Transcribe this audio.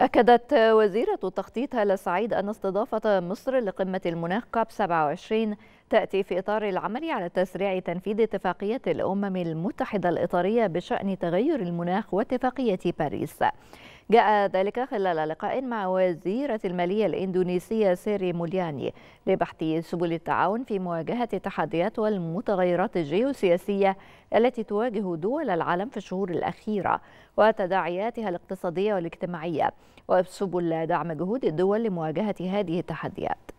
أكدت وزيرة التخطيط هالة سعيد أن استضافة مصر لقمة المناخ كاب 27 تأتي في إطار العمل على تسريع تنفيذ اتفاقية الأمم المتحدة الإطارية بشأن تغير المناخ واتفاقية باريس. جاء ذلك خلال لقاء مع وزيرة المالية الإندونيسية سيري مولياني لبحث سبل التعاون في مواجهة التحديات والمتغيرات الجيوسياسية التي تواجه دول العالم في الشهور الأخيرة وتداعياتها الاقتصادية والاجتماعية وسبل دعم جهود الدول لمواجهة هذه التحديات